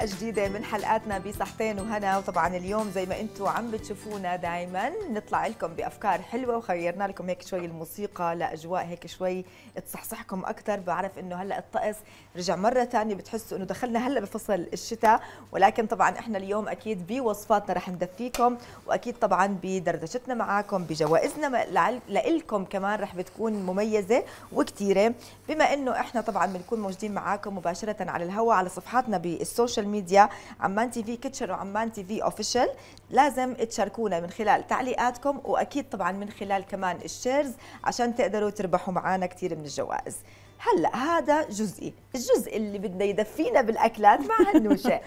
حلقه جديده من حلقاتنا بصحتين وهنا وطبعا اليوم زي ما انتم عم بتشوفونا دائما نطلع لكم بافكار حلوه وخيرنا لكم هيك شوي الموسيقى لاجواء هيك شوي تصحصحكم اكثر بعرف انه هلا الطقس رجع مره ثانيه بتحسوا انه دخلنا هلا بفصل الشتاء ولكن طبعا احنا اليوم اكيد بوصفاتنا رح ندفيكم واكيد طبعا بدردشتنا معاكم بجوائزنا لكم كمان رح بتكون مميزه وكثيره بما انه احنا طبعا بنكون موجودين معاكم مباشره على الهواء على صفحاتنا بالسوشيال ميديا عمان تي في كيتشن وعمان تي في اوفيشال لازم تشاركونا من خلال تعليقاتكم واكيد طبعا من خلال كمان الشيرز عشان تقدروا تربحوا معنا كثير من الجوائز هلا هذا جزئي الجزء اللي بدنا يدفينا بالاكلات ما عنده شيء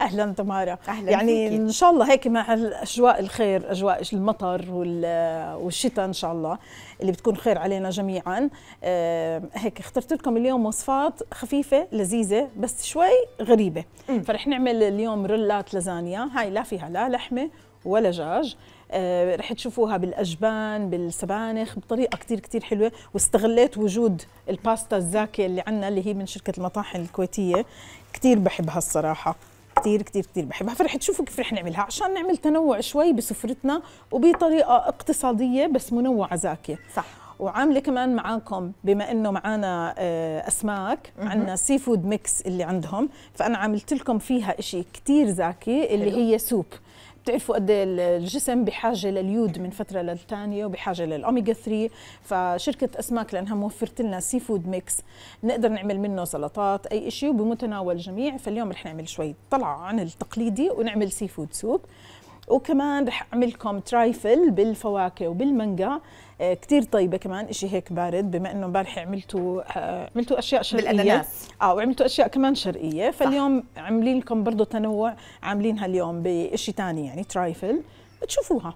اهلا تمارا أهلا يعني فيكي. ان شاء الله هيك مع الاجواء الخير اجواء المطر والشتاء ان شاء الله اللي بتكون خير علينا جميعا آه، هيك اخترت لكم اليوم وصفات خفيفه لذيذه بس شوي غريبه فرح نعمل اليوم رولات لازانيا هاي لا فيها لا لحمه ولا دجاج آه، رح تشوفوها بالاجبان بالسبانخ بطريقه كثير كثير حلوه واستغليت وجود الباستا الزاكيه اللي عندنا اللي هي من شركه المطاحن الكويتيه كثير بحبها الصراحه كثير كثير كثير بحبها فرح تشوفوا كيف رح نعملها عشان نعمل تنوع شوي بسفرتنا وبطريقه اقتصاديه بس منوعه زاكيه صح وعامله كمان معاكم بما انه معانا آه، اسماك عندنا سي فود ميكس اللي عندهم فانا عملت لكم فيها شيء كثير زاكي اللي حلو. هي سوب بتعرفوا قد الجسم بحاجه لليود من فتره للثانيه وبحاجه للاوميجا 3 فشركه اسماك لانها موفرت لنا سي فود ميكس نقدر نعمل منه سلطات اي شيء وبمتناول الجميع فاليوم رح نعمل شوي طلعه عن التقليدي ونعمل سي فود سوب وكمان رح أعملكم ترايفل بالفواكه وبالمانجا آه، كثير طيبه كمان شيء هيك بارد بما انه امبارح عملتوا آه، عملتوا اشياء شرقيه اه وعملتوا اشياء كمان شرقيه فاليوم عاملين لكم برضه تنوع عاملينها اليوم بشيء ثاني يعني ترايفل بتشوفوها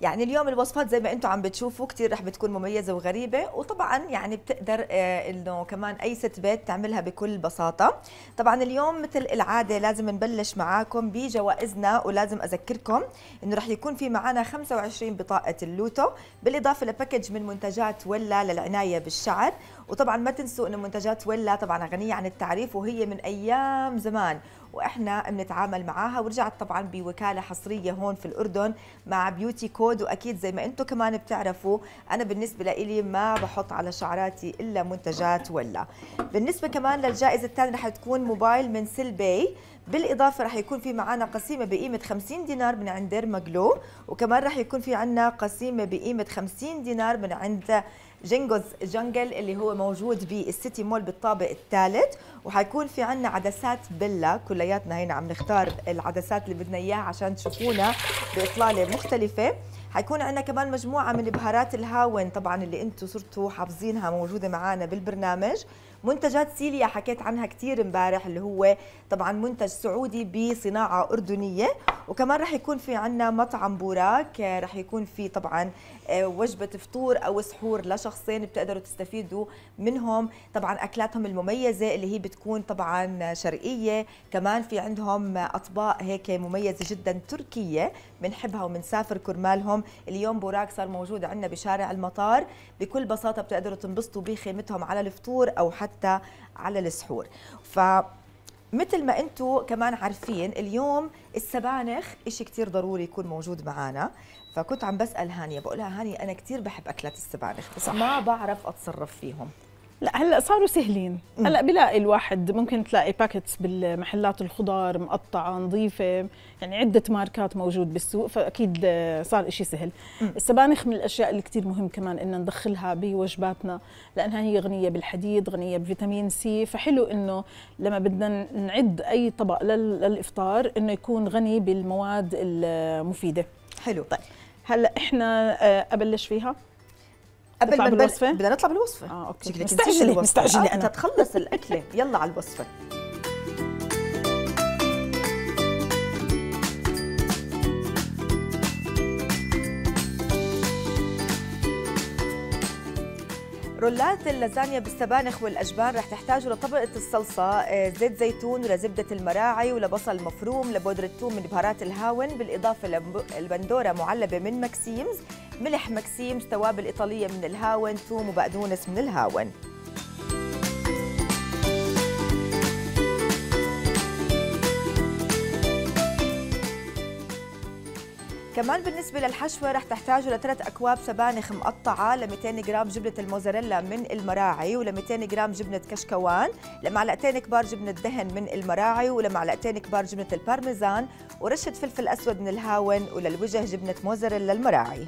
يعني اليوم الوصفات زي ما انتم عم بتشوفوا كثير رح بتكون مميزه وغريبه وطبعا يعني بتقدر آه، انه كمان اي ست بيت تعملها بكل بساطه طبعا اليوم مثل العاده لازم نبلش معاكم بجوائزنا ولازم اذكركم انه رح يكون في معنا 25 بطاقه اللوتو بالاضافه لباكج من منتجات ولا للعنايه بالشعر وطبعا ما تنسوا انه منتجات ولا طبعا غنيه عن التعريف وهي من ايام زمان واحنا بنتعامل معاها ورجعت طبعا بوكاله حصريه هون في الاردن مع بيوتي كود واكيد زي ما انتم كمان بتعرفوا انا بالنسبه لي ما بحط على شعراتي الا منتجات ولا بالنسبه كمان للجائزه الثانيه رح تكون موبايل من سلبي بالإضافة رح يكون في معنا قسيمة بقيمة 50 دينار من عند ديرماجلو وكمان رح يكون في عنا قسيمة بقيمة 50 دينار من عند جينجوز جنجل اللي هو موجود بالسيتي مول بالطابق الثالث وحيكون في عنا عدسات بيلا كلياتنا هنا عم نختار العدسات اللي بدنا اياها عشان تشوفونا باطلاله مختلفه حيكون عندنا كمان مجموعه من بهارات الهاون طبعا اللي انتم صرتوا حافظينها موجوده معنا بالبرنامج منتجات سيليا حكيت عنها كثير امبارح اللي هو طبعا منتج سعودي بصناعه اردنيه وكمان رح يكون في عندنا مطعم بوراك رح يكون في طبعا آه، وجبه فطور او سحور لشخصين بتقدروا تستفيدوا منهم طبعا اكلاتهم المميزه اللي هي بتكون طبعا شرقيه كمان في عندهم اطباق هيك مميزه جدا تركيه بنحبها وبنسافر كرمالهم اليوم بوراك صار موجود عندنا بشارع المطار بكل بساطه بتقدروا تنبسطوا بخيمتهم على الفطور او حتى على السحور ف مثل ما انتم كمان عارفين اليوم السبانخ شيء كثير ضروري يكون موجود معنا فكنت عم بسال هانيا بقول لها هاني انا كثير بحب اكلات السبانخ بس صح. ما بعرف اتصرف فيهم لا هلا صاروا سهلين هلا بلاقي الواحد ممكن تلاقي باكتس بالمحلات الخضار مقطعه نظيفه يعني عده ماركات موجود بالسوق فاكيد صار إشي سهل السبانخ من الاشياء اللي كثير مهم كمان ان ندخلها بوجباتنا لانها هي غنيه بالحديد غنيه بفيتامين سي فحلو انه لما بدنا نعد اي طبق للافطار انه يكون غني بالمواد المفيده حلو طيب هلا احنا آه، ابلش فيها قبل ما بالوصفه بدنا نطلع بالوصفه اه اوكي مستعجله مستعجله انا تتخلص الاكله يلا على الوصفه رولات اللازانيا بالسبانخ والأجبان رح تحتاجوا لطبقة الصلصة آه، زيت زيتون ولزبدة المراعي ولبصل مفروم لبودرة ثوم من بهارات الهاون بالإضافة لبندورة معلبة من ماكسيمز ملح ماكسيمز توابل إيطالية من الهاون ثوم وبقدونس من الهاون كمان بالنسبة للحشوة رح تحتاجوا لثلاث أكواب سبانخ مقطعة ل 200 جرام جبنة الموزاريلا من المراعي ول 200 جرام جبنة كشكوان لمعلقتين كبار جبنة دهن من المراعي ولمعلقتين كبار جبنة البارميزان ورشة فلفل أسود من الهاون وللوجه جبنة موزاريلا المراعي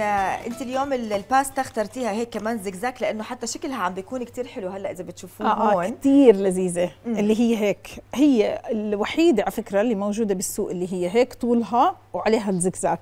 انت اليوم الباستا اخترتيها هيك كمان زقزاق لانه حتى شكلها عم بيكون كثير حلو هلا اذا بتشوفوه آه, آه، هون كثير لذيذه مم. اللي هي هيك هي الوحيده على فكره اللي موجوده بالسوق اللي هي هيك طولها وعليها الزقزاق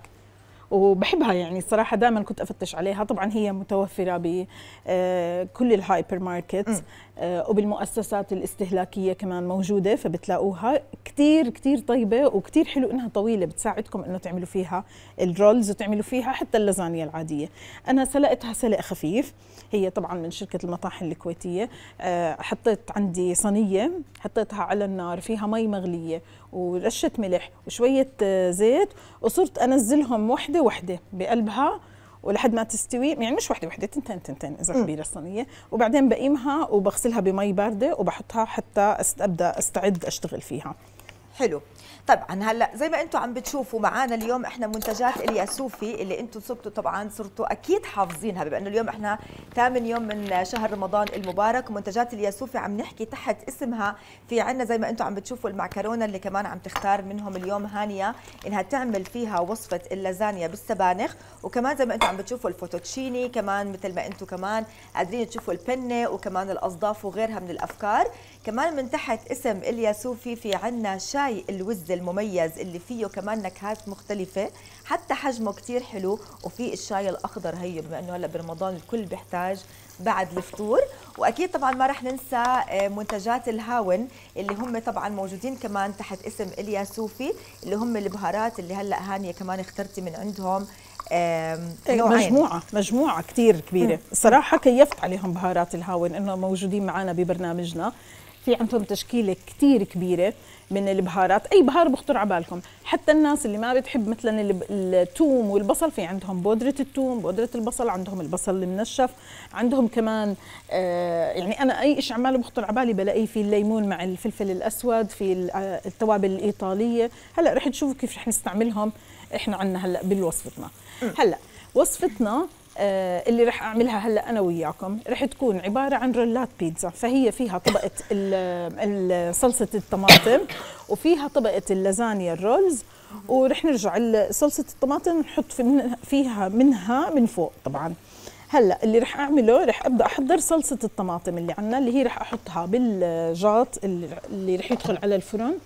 وبحبها يعني الصراحه دائما كنت افتش عليها طبعا هي متوفره بكل آه، الهايبر ماركت آه، وبالمؤسسات الاستهلاكيه كمان موجوده فبتلاقوها كثير كثير طيبه وكثير حلو انها طويله بتساعدكم انه تعملوا فيها الرولز وتعملوا فيها حتى اللازانيا العاديه انا سلقتها سلق خفيف هي طبعا من شركه المطاحن الكويتيه آه، حطيت عندي صينيه حطيتها على النار فيها مي مغليه ورشه ملح وشويه آه، زيت وصرت انزلهم وحده وحده بقلبها ولحد ما تستوي يعني مش وحده وحده تنتين تنتين اذا كبيره الصينيه وبعدين بقيمها وبغسلها بمي بارده وبحطها حتى ابدا استعد اشتغل فيها حلو طبعا هلا زي ما انتم عم بتشوفوا معنا اليوم احنا منتجات الياسوفي اللي انتم صبتوا طبعا صرتوا اكيد حافظينها بما انه اليوم احنا ثامن يوم من شهر رمضان المبارك منتجات الياسوفي عم نحكي تحت اسمها في عنا زي ما انتم عم بتشوفوا المعكرونه اللي كمان عم تختار منهم اليوم هانيه انها تعمل فيها وصفه اللازانيا بالسبانخ وكمان زي ما انتم عم بتشوفوا الفوتوتشيني كمان مثل ما انتم كمان قادرين تشوفوا البنه وكمان الاصداف وغيرها من الافكار كمان من تحت اسم الياسوفي في عنا شاي الوزه المميز اللي فيه كمان نكهات مختلفه حتى حجمه كثير حلو وفي الشاي الاخضر هي بما انه هلا برمضان الكل بيحتاج بعد الفطور واكيد طبعا ما رح ننسى آه، منتجات الهاون اللي هم طبعا موجودين كمان تحت اسم الياسوفي اللي هم البهارات اللي هلا هانيه كمان اخترتي من عندهم إيه، نوعين. مجموعة مجموعة كتير كبيرة صراحه كيفت عليهم بهارات الهاون إنه موجودين معنا ببرنامجنا في عندهم تشكيلة كتير كبيرة من البهارات اي بهار بخطر على بالكم حتى الناس اللي ما بتحب مثلا الثوم والبصل في عندهم بودره الثوم بودره البصل عندهم البصل المنشف عندهم كمان آه يعني انا اي شيء عماله بخطر على بالي بلاقيه في الليمون مع الفلفل الاسود في آه، التوابل الايطاليه هلا رح تشوفوا كيف رح نستعملهم احنا عندنا هلا بالوصفتنا هلا وصفتنا آه، اللي رح اعملها هلا انا وياكم رح تكون عباره عن رولات بيتزا فهي فيها طبقه صلصه الطماطم وفيها طبقه اللازانيا الرولز ورح نرجع صلصه الطماطم نحط فيها منها من فوق طبعا هلا اللي رح اعمله رح ابدا احضر صلصه الطماطم اللي عندنا اللي هي رح احطها بالجاط اللي رح يدخل على الفرن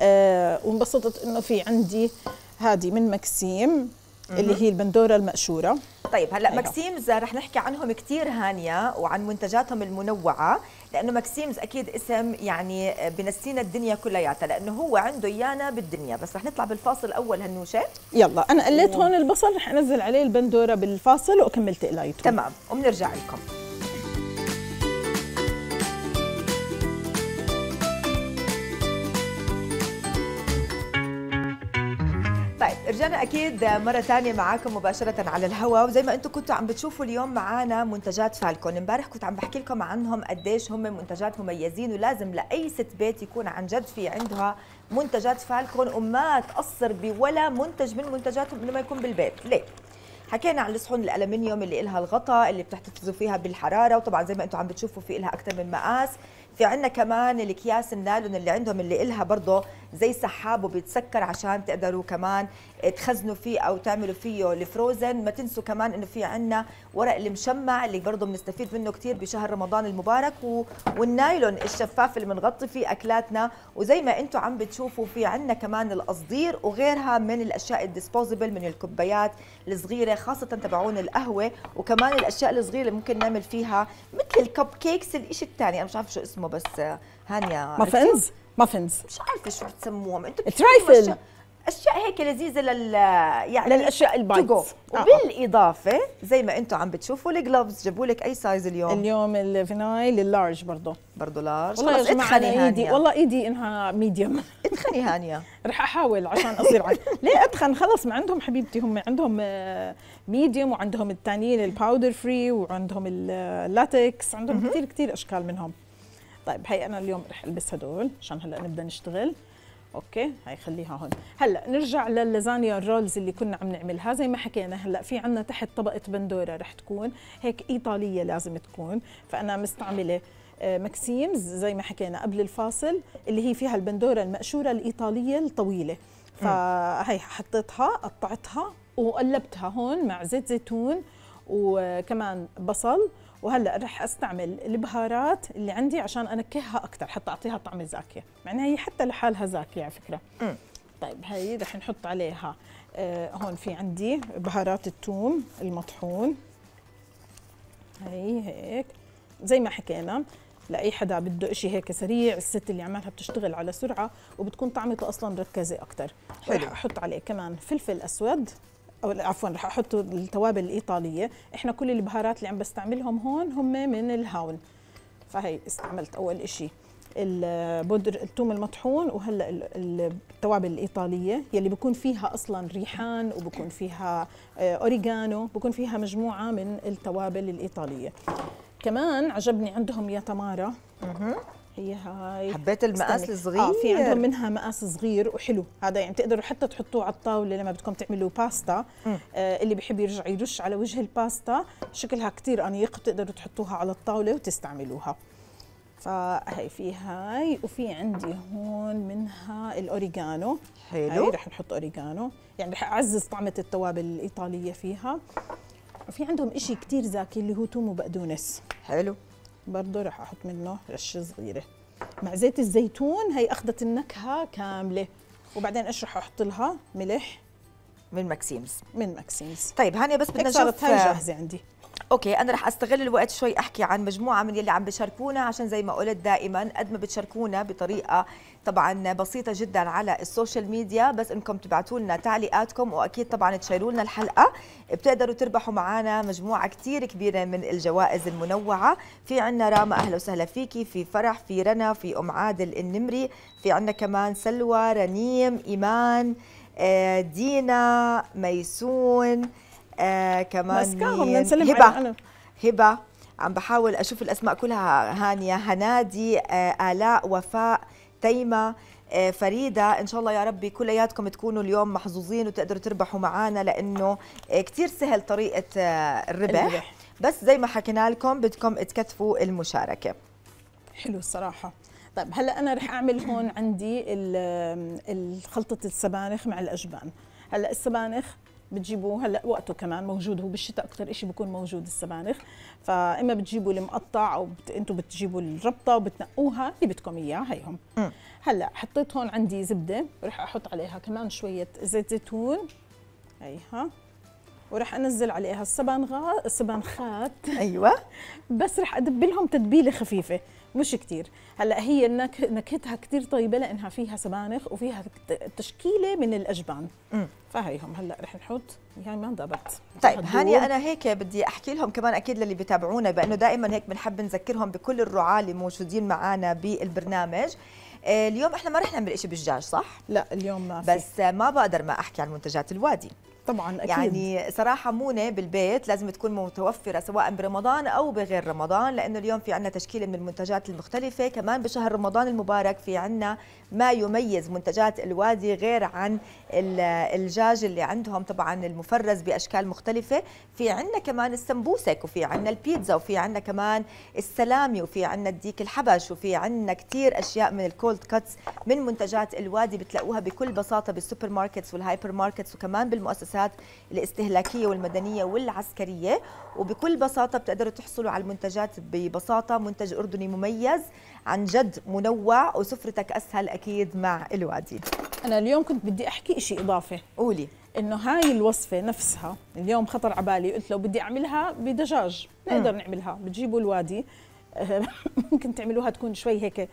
أه وانبسطت انه في عندي هذه من مكسيم اللي هي البندوره المقشوره طيب هلا ماكسيمز رح نحكي عنهم كثير هانيه وعن منتجاتهم المنوعه لانه ماكسيمز اكيد اسم يعني بنسينا الدنيا كلياتها لانه هو عنده ايانا بالدنيا بس رح نطلع بالفاصل اول هنوشه يلا انا قليت هون البصل رح انزل عليه البندوره بالفاصل واكمل تقلايته تمام وبنرجع لكم رجعنا اكيد مره ثانيه معاكم مباشره على الهواء وزي ما انتم كنتوا عم بتشوفوا اليوم معانا منتجات فالكون امبارح كنت عم بحكي لكم عنهم قديش هم منتجات مميزين ولازم لاي ست بيت يكون عن جد في عندها منتجات فالكون وما تقصر بولا منتج من منتجاتهم انه ما يكون بالبيت ليه حكينا عن الصحون الالمنيوم اللي لها الغطاء اللي بتحتفظوا فيها بالحراره وطبعا زي ما انتم عم بتشوفوا في لها اكثر من مقاس في عندنا كمان الاكياس النالون اللي عندهم اللي إلها برضه زي سحاب وبيتسكر عشان تقدروا كمان تخزنوا فيه او تعملوا فيه الفروزن ما تنسوا كمان انه في عندنا ورق المشمع اللي برضه بنستفيد منه كثير بشهر رمضان المبارك و... والنايلون الشفاف اللي بنغطي فيه اكلاتنا وزي ما انتم عم بتشوفوا في عندنا كمان القصدير وغيرها من الاشياء الديسبوزبل من الكوبايات الصغيره خاصه تبعون القهوه وكمان الاشياء الصغيره اللي ممكن نعمل فيها مثل الكب كيكس الشيء الثاني انا مش عارفه شو اسمه بس هانيا مافنز مافنز مش عارفه شو بتسموهم انتم ترايفل اشياء هيك لذيذه لل يعني للاشياء البايتس آه. وبالاضافه زي ما انتم عم بتشوفوا الجلوفز جابوا لك اي سايز اليوم اليوم الفينايل اللارج برضه برضه لارج والله يا جماعه ايدي والله ايدي انها ميديوم اتخني هانيا رح احاول عشان اصير عن... ليه اتخن خلص ما عندهم حبيبتي هم عندهم ميديوم آه، وعندهم الثانيين الباودر فري وعندهم اللاتكس آه، عندهم كثير كثير اشكال منهم طيب هي انا اليوم رح البس هدول عشان هلا نبدا نشتغل اوكي هاي خليها هون هلا نرجع لللازانيا الرولز اللي كنا عم نعملها زي ما حكينا هلا في عندنا تحت طبقه بندوره رح تكون هيك ايطاليه لازم تكون فانا مستعمله آه، ماكسيمز زي ما حكينا قبل الفاصل اللي هي فيها البندوره المقشوره الايطاليه الطويله فهي حطيتها قطعتها وقلبتها هون مع زيت زيتون وكمان بصل وهلا رح استعمل البهارات اللي عندي عشان انكهها اكثر حتى اعطيها طعم زاكيه مع انها هي حتى لحالها زاكيه على فكره طيب هي رح نحط عليها آه هون في عندي بهارات الثوم المطحون هي هيك زي ما حكينا لاي حدا بده شيء هيك سريع الست اللي عمالها بتشتغل على سرعه وبتكون طعمته اصلا مركزه اكثر رح احط عليه كمان فلفل اسود او عفوا رح احط التوابل الايطاليه احنا كل البهارات اللي عم بستعملهم هون هم من الهاون فهي استعملت اول شيء البودر الثوم المطحون وهلا التوابل الايطاليه يلي بكون فيها اصلا ريحان وبكون فيها آه، اوريجانو بكون فيها مجموعه من التوابل الايطاليه كمان عجبني عندهم يا تمارا هي هاي حبيت المقاس الصغير اه في عندهم منها مقاس صغير وحلو هذا يعني تقدروا حتى تحطوه على الطاوله لما بدكم تعملوا باستا آه اللي بحب يرجع يرش على وجه الباستا شكلها كثير انيق بتقدروا تحطوها على الطاوله وتستعملوها فهي في هاي وفي عندي هون منها الاوريجانو حلو هاي رح نحط اوريجانو يعني رح اعزز طعمه التوابل الايطاليه فيها وفي عندهم إشي كثير زاكي اللي هو توم وبقدونس حلو برضه راح احط منه رشه صغيره مع زيت الزيتون هي اخذت النكهه كامله وبعدين ايش راح احط لها ملح من ماكسيمز من ماكسيمز طيب هاني بس بدنا نشوف هاي جاهزه عندي اوكي انا رح استغل الوقت شوي احكي عن مجموعه من يلي عم بشاركونا عشان زي ما قلت دائما قد ما بتشاركونا بطريقه طبعا بسيطه جدا على السوشيال ميديا بس انكم تبعتوا لنا تعليقاتكم واكيد طبعا تشيروا لنا الحلقه بتقدروا تربحوا معنا مجموعه كثير كبيره من الجوائز المنوعه في عندنا راما اهلا وسهلا فيكي في فرح في رنا في ام عادل النمري في عندنا كمان سلوى رنيم ايمان آه، دينا ميسون آه، كمان هبه هبه عم بحاول اشوف الاسماء كلها هانيه هنادي آه، آلاء وفاء تيمة آه، فريدة إن شاء الله يا ربي كلياتكم تكونوا اليوم محظوظين وتقدروا تربحوا معنا لأنه آه، كتير سهل طريقة آه، الربح, الربح. بس زي ما حكينا لكم بدكم تكثفوا المشاركة حلو الصراحة طيب هلا أنا رح أعمل هون عندي خلطة السبانخ مع الأجبان هلا السبانخ بتجيبوا هلا وقته كمان موجود هو بالشتاء اكثر شيء بكون موجود السبانخ فاما بتجيبوا المقطع او بت... انتم بتجيبوا الربطه وبتنقوها اللي بدكم اياه هيهم هلا حطيت هون عندي زبده رح احط عليها كمان شويه زيت زيتون هيها وراح انزل عليها السبانغا السبانخات ايوه بس رح ادبلهم تدبيله خفيفه مش كتير هلا هي نكهتها كتير طيبه لانها فيها سبانخ وفيها تشكيله من الاجبان فهيهم هلا رح نحط هي يعني ما انضبط طيب هانيا انا هيك بدي احكي لهم كمان اكيد للي بيتابعونا بانه دائما هيك بنحب نذكرهم بكل الرعاه اللي موجودين معنا بالبرنامج آه، اليوم احنا ما رح نعمل شيء بالدجاج صح؟ لا اليوم ما في. بس ما بقدر ما احكي عن منتجات الوادي طبعا أكيد. يعني صراحة مونة بالبيت لازم تكون متوفرة سواء برمضان أو بغير رمضان لأنه اليوم في عنا تشكيلة من المنتجات المختلفة كمان بشهر رمضان المبارك في عنا ما يميز منتجات الوادي غير عن الجاج اللي عندهم طبعا المفرز بأشكال مختلفة في عنا كمان السمبوسك وفي عنا البيتزا وفي عنا كمان السلامي وفي عنا الديك الحبش وفي عنا كثير أشياء من الكولد كاتس من منتجات الوادي بتلاقوها بكل بساطة بالسوبر ماركتس والهايبر ماركتس وكمان بالمؤسسات المنتجات الاستهلاكية والمدنية والعسكرية وبكل بساطة بتقدروا تحصلوا على المنتجات ببساطة منتج أردني مميز عن جد منوع وسفرتك أسهل أكيد مع الوادي أنا اليوم كنت بدي أحكي شيء إضافة قولي انه هاي الوصفه نفسها اليوم خطر على بالي قلت لو بدي اعملها بدجاج نقدر نعملها بتجيبوا الوادي آه، ممكن تعملوها تكون شوي هيك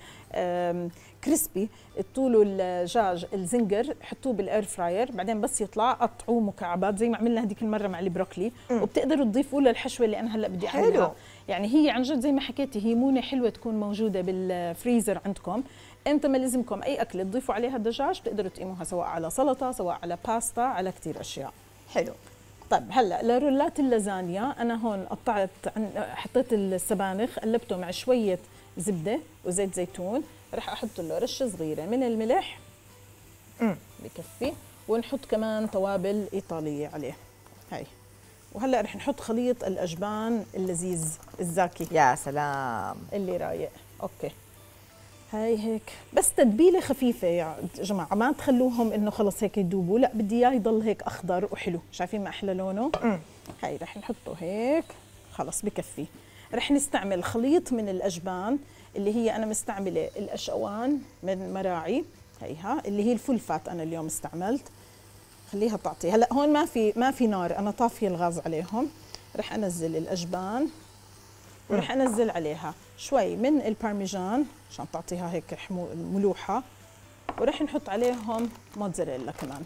كريسبي تطولوا الدجاج الزنجر حطوه بالاير فراير بعدين بس يطلع قطعوه مكعبات زي ما عملنا هذيك المره مع البروكلي وبتقدروا تضيفوه للحشوه اللي انا هلا بدي اعملها حلو. يعني هي عن جد زي ما حكيتي هي مونه حلوه تكون موجوده بالفريزر عندكم انت ما لازمكم اي اكل تضيفوا عليها الدجاج بتقدروا تقيموها سواء على سلطه سواء على باستا على كثير اشياء حلو طيب هلا لرولات اللازانيا انا هون قطعت حطيت السبانخ قلبته مع شويه زبده وزيت زيتون رح احط له رشه صغيره من الملح امم بكفي ونحط كمان توابل ايطاليه عليه هاي وهلا رح نحط خليط الاجبان اللذيذ الزاكي يا سلام اللي رايق اوكي هاي هيك بس تتبيله خفيفه يا جماعه ما تخلوهم انه خلص هيك يدوبوا لا بدي اياه يضل هيك اخضر وحلو شايفين ما احلى لونه هاي رح نحطه هيك خلص بكفي رح نستعمل خليط من الاجبان اللي هي انا مستعمله الاشقوان من مراعي هيها اللي هي الفول فات انا اليوم استعملت خليها تعطي هلا هون ما في ما في نار انا طافيه الغاز عليهم رح انزل الاجبان وراح انزل عليها شوي من البارميجان عشان تعطيها هيك ملوحه وراح نحط عليهم موتزاريلا كمان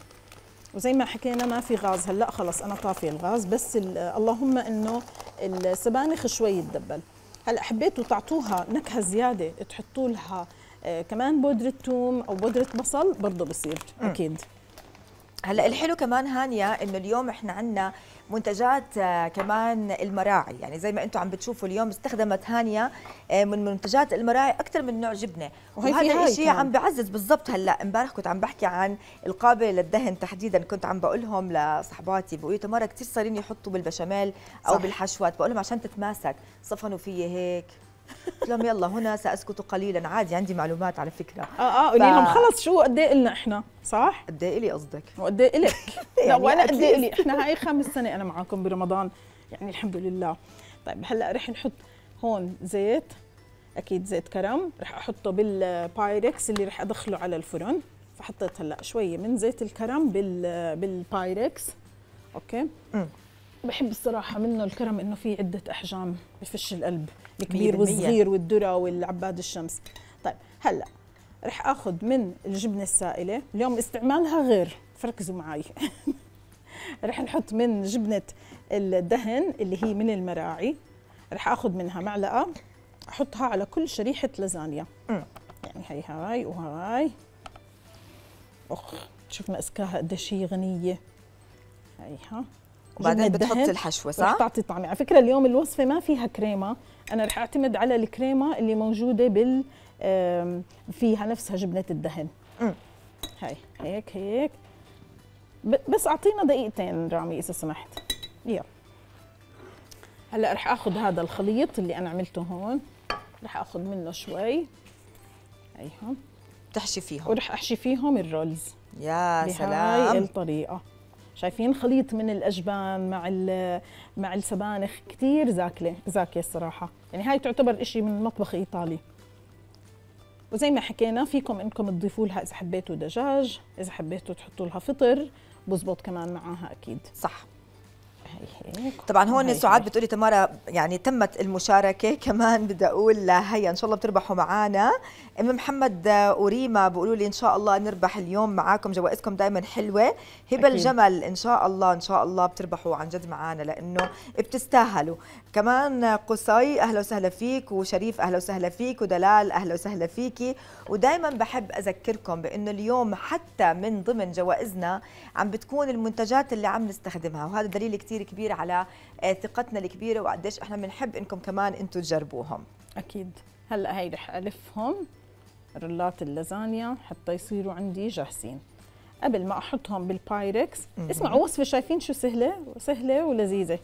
وزي ما حكينا ما في غاز هلا خلص انا طافي الغاز بس اللهم انه السبانخ شوي يتدبل هلا حبيتوا تعطوها نكهه زياده تحطوا لها آه، كمان بودره ثوم او بودره بصل برضه بصير اكيد هلا الحلو كمان هانيه انه اليوم احنا عندنا منتجات آه، كمان المراعي يعني زي ما انتم عم بتشوفوا اليوم استخدمت هانيه آه، من منتجات المراعي اكثر من نوع جبنه وهذا الشيء عم بعزز بالضبط هلا امبارح كنت عم بحكي عن القابله للدهن تحديدا كنت عم بقول لهم لصحباتي بقول تمارا كثير صارين يحطوا بالبشاميل او صح. بالحشوات بقول لهم عشان تتماسك صفنوا فيه هيك قلت لهم يلا هنا ساسكت قليلا عادي عندي معلومات على فكره اه اه قولي ف... لهم خلص شو قد ايه قلنا احنا صح؟ قد ايه الي قصدك؟ وقد ايه الك؟ يعني لا وانا قد ايه الي احنا هاي خامس سنه انا معاكم برمضان يعني الحمد لله طيب هلا رح نحط هون زيت اكيد زيت كرم رح احطه بالبايركس اللي رح ادخله على الفرن فحطيت هلا شويه من زيت الكرم بال بالبايركس اوكي م. بحب الصراحه منه الكرم انه في عده احجام بفش القلب الكبير والصغير والذره والعباد الشمس طيب هلا رح اخذ من الجبنه السائله اليوم استعمالها غير فركزوا معي رح نحط من جبنه الدهن اللي هي من المراعي رح اخذ منها معلقه احطها على كل شريحه لازانيا يعني هي هاي وهاي اخ شفنا اسكاها قديش إيه هي غنيه هيها وبعدين بتحط الحشوه صح؟ بتعطي تعطي طعمه، على فكره اليوم الوصفه ما فيها كريمه انا رح اعتمد على الكريمه اللي موجوده بال فيها نفسها جبنه الدهن هاي هيك هيك بس اعطينا دقيقتين رامي اذا سمحت يلا هلا رح اخذ هذا الخليط اللي انا عملته هون رح اخذ منه شوي هيهم بتحشي فيهم ورح احشي فيهم الرولز يا سلام بهاي الطريقه شايفين خليط من الاجبان مع مع السبانخ كثير زاكله زاكيه الصراحه يعني هاي تعتبر شيء من المطبخ الايطالي وزي ما حكينا فيكم انكم تضيفوا لها اذا حبيتوا دجاج اذا حبيتوا تحطوا لها فطر بزبط كمان معاها اكيد صح طبعا هون سعاد بتقولي تمارا يعني تمت المشاركه كمان بدي اقول لهيا ان شاء الله بتربحوا معنا ام محمد وريما بيقولوا لي ان شاء الله نربح اليوم معاكم جوائزكم دائما حلوه هبه الجمل ان شاء الله ان شاء الله بتربحوا عن جد معانا لانه بتستاهلوا كمان قصي اهلا وسهلا فيك وشريف اهلا وسهلا فيك ودلال اهلا وسهلا فيكي ودائما بحب اذكركم بانه اليوم حتى من ضمن جوائزنا عم بتكون المنتجات اللي عم نستخدمها وهذا دليل كثير كبير على آه، ثقتنا الكبيره وقديش احنا بنحب انكم كمان انتم تجربوهم اكيد هلا هي رح الفهم رلات اللازانيا حتى يصيروا عندي جاهزين قبل ما احطهم بالبايركس اسمعوا وصفه شايفين شو سهله سهله ولذيذه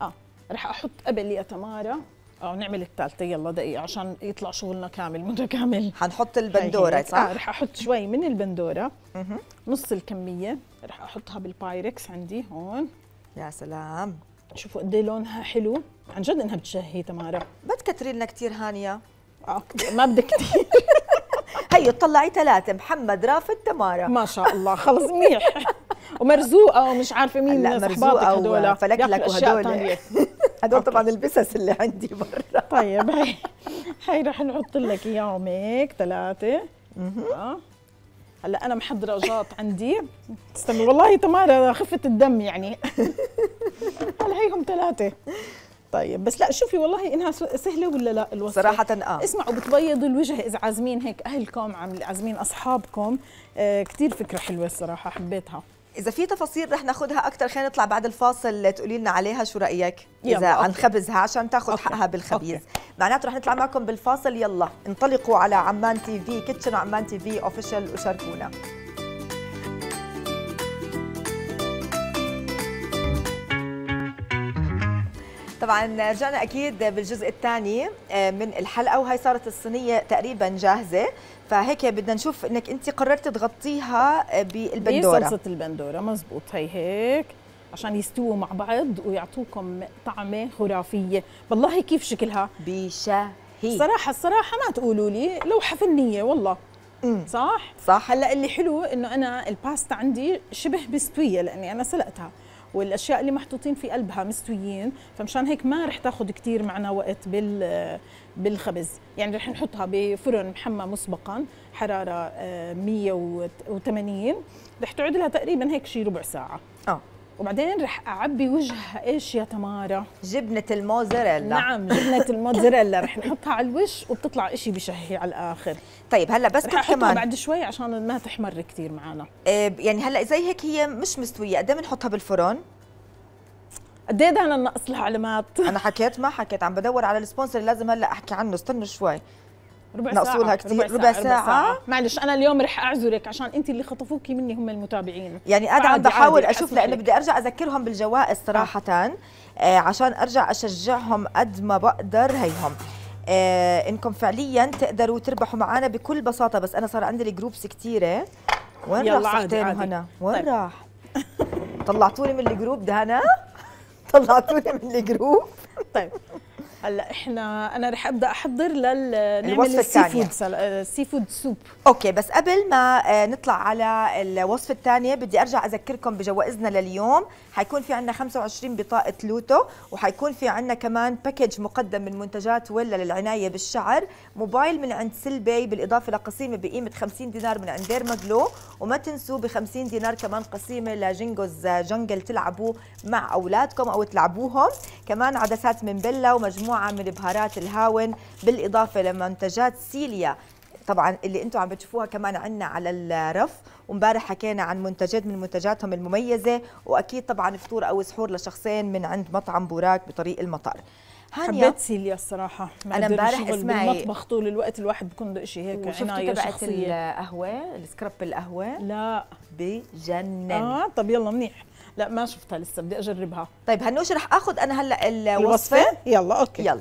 اه راح احط قبل يا تمارا اه نعمل الثالثه يلا دقيقه عشان يطلع شغلنا كامل متكامل حنحط البندوره صح آه رح احط شوي من البندوره نص الكميه رح احطها بالبايركس عندي هون يا سلام شوفوا قد إيه لونها حلو عن جد انها بتشهي تمارا ما تكتري لنا كثير هانيه آه، ما بدك كثير هي طلعي ثلاثه محمد رافد تمارا ما شاء الله خلص منيح ومرزوقه ومش عارفه مين لا مرزوقه هدول فلكلك وهدول هدول طبعا البسس اللي عندي برا طيب هي هي رح نحط لك اياهم هيك ثلاثه آه. هلا انا محضره جاط عندي استنى والله تمارا خفه الدم يعني هلا هيهم ثلاثه طيب بس لا شوفي والله انها سهله ولا لا الوصفه صراحه اه اسمعوا بتبيض الوجه اذا عازمين هيك اهلكم عم عازمين اصحابكم آه كثير فكره حلوه الصراحه حبيتها اذا في تفاصيل رح ناخذها اكثر خلينا نطلع بعد الفاصل تقولي لنا عليها شو رايك اذا عن خبزها عشان تاخذ حقها بالخبيز معناته رح نطلع معكم بالفاصل يلا انطلقوا على عمان تي في كيتشن وعمان تي في اوفيشال وشاركونا طبعا رجعنا اكيد بالجزء الثاني آه، من الحلقه وهي صارت الصينيه تقريبا جاهزه فهيك بدنا نشوف انك انت قررت تغطيها آه، بالبندوره بصلصه البندوره مزبوط هي هيك عشان يستووا مع بعض ويعطوكم طعمه خرافيه والله كيف شكلها بشهي صراحه الصراحه ما تقولوا لي لوحه فنيه والله صح صح هلا اللي حلو انه انا الباستا عندي شبه مستويه لاني انا سلقتها والاشياء اللي محطوطين في قلبها مستويين فمشان هيك ما رح تاخذ كثير معنا وقت بال بالخبز يعني رح نحطها بفرن محمى مسبقا حراره 180 آه، رح تقعد لها تقريبا هيك شي ربع ساعه اه وبعدين رح اعبي وجهها ايش يا تمارا جبنه الموزاريلا نعم جبنه الموزاريلا رح نحطها على الوش وبتطلع إشي بشهي على الاخر طيب هلا بس رح كمان بعد شوي عشان ما تحمر كثير معنا إيه يعني هلا زي هيك هي مش مستويه قد ايه بنحطها بالفرن قد ايه دهنا ننقص لها علامات انا حكيت ما حكيت عم بدور على السبونسر لازم هلا احكي عنه استنوا شوي ربع ساعة نقصولها كثير ربع ساعة, ربع ساعة. ربع ساعة. معلش أنا اليوم رح أعذرك عشان أنت اللي خطفوكي مني هم المتابعين يعني أنا عم بحاول أشوف لأنه بدي أرجع أذكرهم بالجوائز آه. صراحة آه. عشان أرجع أشجعهم قد ما بقدر هيهم آه انكم فعليا تقدروا تربحوا معنا بكل بساطه بس انا صار عندي الجروبس كثيره وين راح صحتين هنا وين طيب. راح طلعتوني من الجروب دهنا طلعتوني من الجروب طيب هلا احنا انا رح ابدا احضر لل الثانيه السي فود سي فود سوب اوكي بس قبل ما آه، نطلع على الوصفه الثانيه بدي ارجع اذكركم بجوائزنا لليوم حيكون في عندنا 25 بطاقه لوتو وحيكون في عندنا كمان باكج مقدم من منتجات ولا للعنايه بالشعر موبايل من عند سلبي بالاضافه لقسيمه بقيمه 50 دينار من عند جلو وما تنسوا ب 50 دينار كمان قسيمه لجينجوز آه، جنجل تلعبوا مع اولادكم او تلعبوهم كمان عدسات من بيلا ومجموعه مجموعه من بهارات الهاون بالاضافه لمنتجات سيليا طبعا اللي انتم عم بتشوفوها كمان عنا على الرف ومبارح حكينا عن منتجات من منتجاتهم المميزه واكيد طبعا فطور او سحور لشخصين من عند مطعم بوراك بطريق المطار هانيا حبيت سيليا الصراحه انا امبارح اسمعي بالمطبخ طول الوقت الواحد بكون شيء هيك عنايه تبعت القهوه السكرب القهوه لا بجنن اه طب يلا منيح لا ما شفتها لسه بدي اجربها طيب هنوش رح اخذ انا هلا الوصفه الوصفه يلا اوكي يلا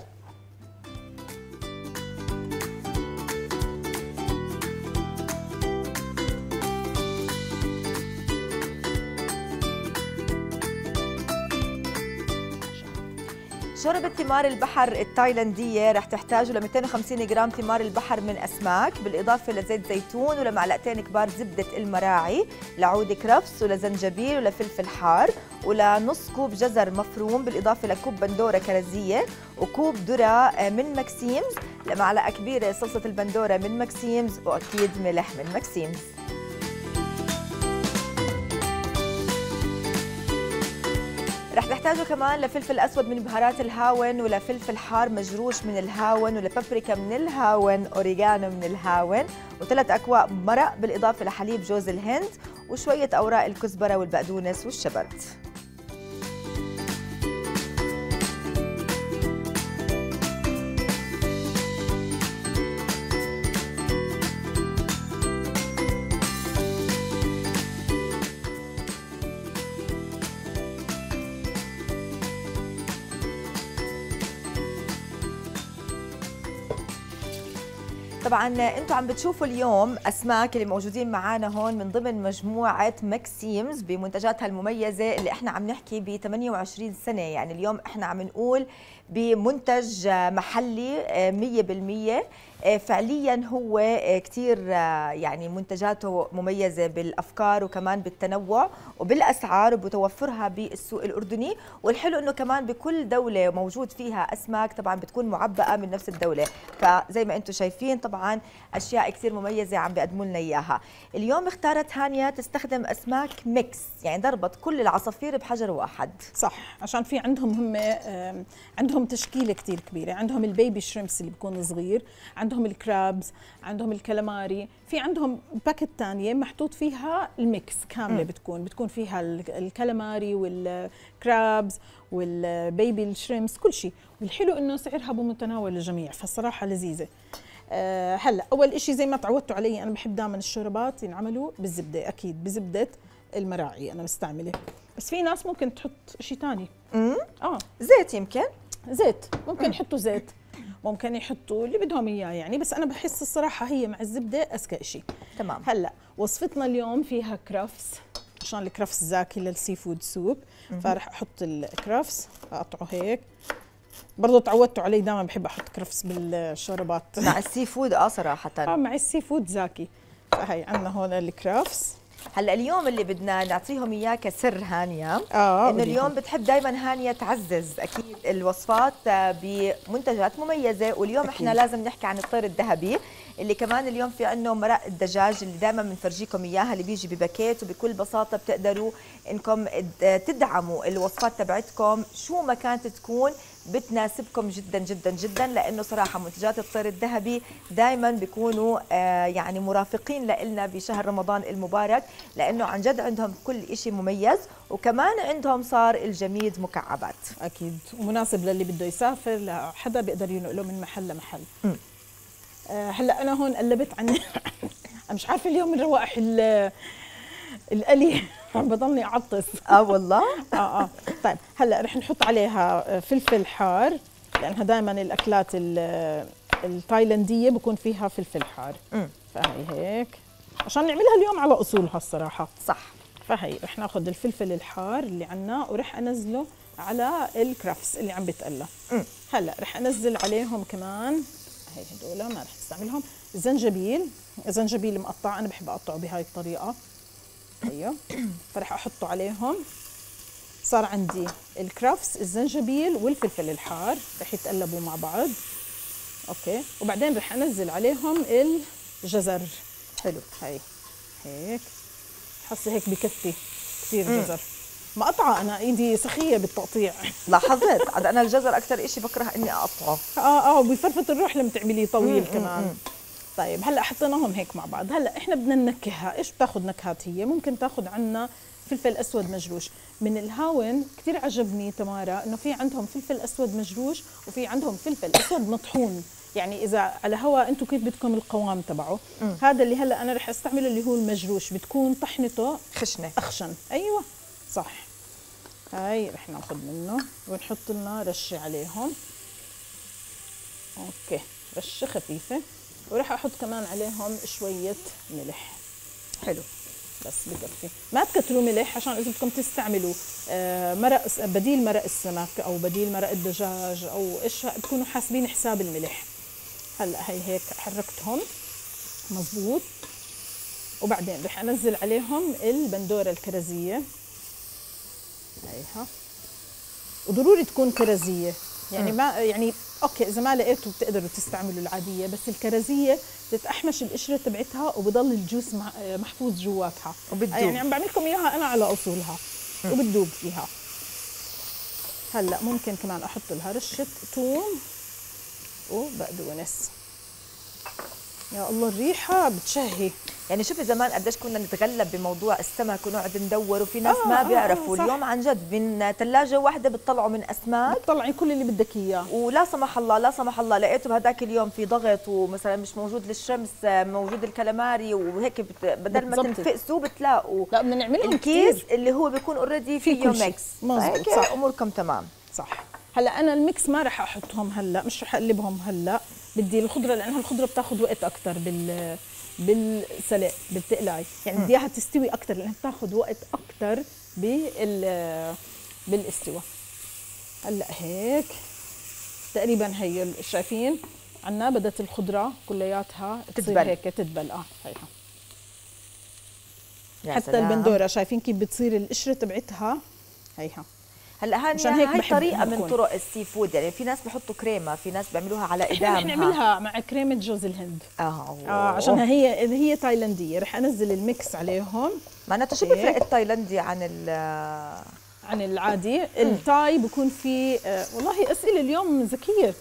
شرب ثمار البحر التايلاندية رح تحتاجوا ل 250 جرام ثمار البحر من أسماك بالإضافة لزيت زيتون ولمعلقتين كبار زبدة المراعي لعود كرفس ولزنجبيل ولفلفل حار ولنص كوب جزر مفروم بالإضافة لكوب بندورة كرزية وكوب ذرة آه، من ماكسيمز لمعلقة كبيرة صلصة البندورة من ماكسيمز وأكيد ملح من ماكسيمز بنحتاجه كمان لفلفل اسود من بهارات الهاون ولفلفل حار مجروش من الهاون ولبابريكا من الهاون اوريجانو من الهاون وثلاث اكواب مرق بالاضافه لحليب جوز الهند وشويه اوراق الكزبره والبقدونس والشبت طبعا انتم عم بتشوفوا اليوم اسماك اللي موجودين معنا هون من ضمن مجموعه ماكسيمز بمنتجاتها المميزه اللي احنا عم نحكي ب 28 سنه يعني اليوم احنا عم نقول بمنتج محلي 100% آه، فعليا هو آه، كثير آه، يعني منتجاته مميزه بالافكار وكمان بالتنوع وبالاسعار وبتوفرها بالسوق الاردني والحلو انه كمان بكل دوله موجود فيها اسماك طبعا بتكون معبأه من نفس الدوله فزي ما انتم شايفين طبعا اشياء كثير مميزه عم بيقدموا لنا اياها اليوم اختارت هانيا تستخدم اسماك ميكس يعني ضربت كل العصافير بحجر واحد صح عشان في عندهم هم عندهم تشكيله كثير كبيره عندهم البيبي شريمس اللي بيكون صغير عندهم الكرابز عندهم الكلاماري في عندهم باكت ثانيه محطوط فيها الميكس كامله بتكون بتكون فيها الكلاماري والكرابز والبيبي الشريمس كل شيء والحلو انه سعرها بمتناول الجميع فالصراحه لذيذه أه هلا اول شيء زي ما تعودتوا علي انا بحب دائما الشربات ينعملوا بالزبده اكيد بزبده المراعي انا مستعمله بس في ناس ممكن تحط شيء ثاني اه زيت يمكن زيت ممكن يحطوا زيت ممكن يحطوا اللي بدهم اياه يعني بس انا بحس الصراحه هي مع الزبده اذكى شيء تمام هلا وصفتنا اليوم فيها كرافس عشان الكرافس زاكي للسي فود سوب فراح احط الكرافس اقطعه هيك برضه تعودتوا علي دائما بحب احط كرفس بالشوربات مع السي فود اه صراحه اه مع السي فود زاكي فهي عندنا هون الكرافس هلا اليوم اللي بدنا نعطيهم اياه كسر هانيه اه انه اليوم بتحب دائما هانيه تعزز اكيد الوصفات آه، بمنتجات مميزه واليوم أكيد. احنا لازم نحكي عن الطير الذهبي اللي كمان اليوم في عنده مرق الدجاج اللي دائما بنفرجيكم اياها اللي بيجي بباكيت وبكل بساطه بتقدروا انكم تدعموا الوصفات تبعتكم شو ما كانت تكون بتناسبكم جدا جدا جدا لانه صراحه منتجات الطير الذهبي دائما بيكونوا آه، يعني مرافقين لنا بشهر رمضان المبارك لانه عن جد عندهم كل شيء مميز وكمان عندهم صار الجميد مكعبات اكيد ومناسب للي بده يسافر لحدا بيقدر ينقله من محل لمحل آه، هلا انا هون قلبت عن مش عارفه اليوم من روائح القلي عم بضلني اعطس اه والله اه اه طيب هلا رح نحط عليها آه، فلفل حار لانها دائما الاكلات آه، التايلنديه بكون فيها فلفل حار فهي هيك عشان نعملها اليوم على اصولها الصراحه صح فهي رح ناخذ الفلفل الحار اللي عندنا ورح انزله على الكرافس اللي عم بتقلى هلا رح انزل عليهم كمان هي هدول ما رح استعملهم زنجبيل زنجبيل مقطع انا بحب اقطعه بهاي الطريقه ايوه فراح احطه عليهم صار عندي الكرافس الزنجبيل والفلفل الحار رح يتقلبوا مع بعض اوكي وبعدين رح انزل عليهم الجزر حلو هاي هيك حاسه هيك بكفي كثير جزر مقطعة أنا إيدي سخية بالتقطيع لاحظت عاد أنا الجزر أكثر إشي بكره إني أقطعه آه آه وبفرفط الروح لما تعمليه طويل كمان طيب هلا حطيناهم هيك مع بعض هلا احنا بدنا ننكهها ايش بتاخذ نكهات هي ممكن تاخذ عنا فلفل اسود مجروش من الهاون كثير عجبني تمارا انه في عندهم فلفل اسود مجروش وفي عندهم فلفل اسود مطحون يعني اذا على هوا انتم كيف بدكم القوام تبعه م. هذا اللي هلا انا رح استعمله اللي هو المجروش بتكون طحنته خشنه اخشن ايوه صح هاي رح ناخذ منه ونحط لنا رشه عليهم اوكي رشه خفيفه وراح احط كمان عليهم شويه ملح حلو بس بكفي ما تكتروا ملح عشان اذا بدكم تستعملوا آه، مرق بديل مرق السمك او بديل مرق الدجاج او ايش تكونوا حاسبين حساب الملح هلا هي هيك حركتهم مضبوط وبعدين رح انزل عليهم البندوره الكرزيه هيها وضروري تكون كرزيه يعني ما يعني اوكي اذا ما لقيته بتقدروا تستعملوا العاديه بس الكرزيه بتتأحمش القشره تبعتها وبضل الجوس محفوظ جواتها وبتدوب يعني عم بعملكم اياها انا على اصولها وبتدوب فيها هلا ممكن كمان احط لها رشه ثوم وبقدونس يا الله الريحه بتشهي يعني شوفي زمان قديش كنا نتغلب بموضوع السمك ونقعد ندور وفي ناس آه ما آه، بيعرفوا آه اليوم عن جد من ثلاجه واحده بتطلعوا من اسماك بتطلعي كل اللي بدك اياه ولا سمح الله لا سمح الله لقيته بهذاك اليوم في ضغط ومثلا مش موجود للشمس موجود الكلاماري وهيك بت... بدل ما تنفقسوا بتلاقوا لا بدنا نعملهم الكيس كتير. اللي هو بيكون اوريدي فيه ميكس صح اموركم تمام صح هلا انا الميكس ما راح احطهم هلا مش راح اقلبهم هلا بدي الخضره لانه الخضره بتاخذ وقت اكثر بال بالسلق بالتقلاي يعني بدي اياها تستوي اكثر لانها بتاخذ وقت اكثر بال بالاستواء هلا هيك تقريبا هي شايفين عنا بدت الخضره كلياتها تصير هيك تدبل اه هيها حتى سلام. البندوره شايفين كيف بتصير القشره تبعتها هيها هلا هاني هاي هي طريقه من طرق السي فود يعني في ناس بحطوا كريمه في ناس بيعملوها على ايدها احنا بنعملها مع كريمه جوز الهند اه, آه عشان هي هي تايلانديه رح انزل الميكس عليهم معناته شو بيفرق طيب. التايلندي عن ال عن العادي التاي بكون في آه والله اسئله اليوم ذكيه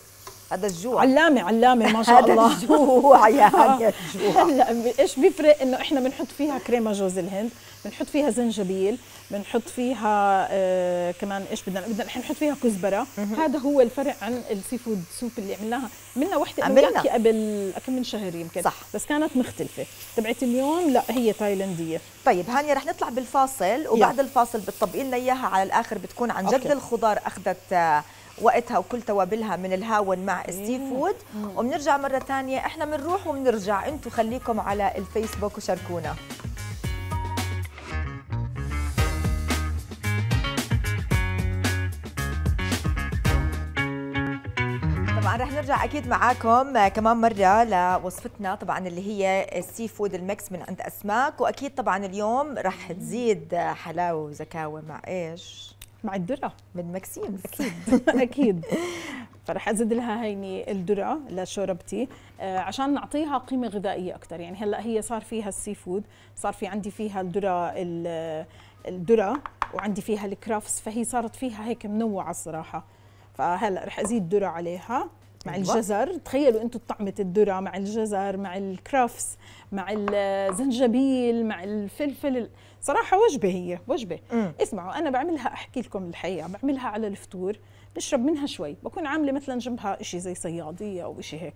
هذا الجوع علامه علامه ما شاء الله هذا الجوع يا الجوع هلا ايش بيفرق انه احنا بنحط فيها كريمه جوز الهند بنحط فيها زنجبيل بنحط فيها آه، كمان ايش بدنا بدنا الحين نحط فيها كزبره هذا هو الفرق عن السي فود سوب اللي عملناها عملنا وحده عملناها قبل كم من شهر يمكن صح بس كانت مختلفه تبعت اليوم لا هي تايلنديه طيب هانيا رح نطلع بالفاصل وبعد الفاصل بتطبقي لنا اياها على الاخر بتكون عن جد أوكي. الخضار اخذت آه، وقتها وكل توابلها من الهاون مع إيه. ستي فود وبنرجع مره ثانيه احنا بنروح وبنرجع انتم خليكم على الفيسبوك وشاركونا طبعا رح نرجع اكيد معاكم آه، كمان مره لوصفتنا طبعا اللي هي السي فود المكس من عند اسماك واكيد طبعا اليوم رح تزيد حلاوه وزكاوه مع ايش؟ مع الذرة من مكسيم اكيد اكيد فرح ازيد لها هيني الذرة لشوربتي آه، عشان نعطيها قيمه غذائيه اكثر يعني هلا هي صار فيها السي فود صار في عندي فيها الذرة الذرة وعندي فيها الكرافس فهي صارت فيها هيك منوعه الصراحه فهلا رح ازيد ذره عليها مع أيوة. الجزر تخيلوا انتم طعمه الذره مع الجزر مع الكرافس مع الزنجبيل مع الفلفل صراحه وجبه هي وجبه م. اسمعوا انا بعملها احكي لكم الحقيقه بعملها على الفطور بشرب منها شوي بكون عامله مثلا جنبها شيء زي صياديه او شيء هيك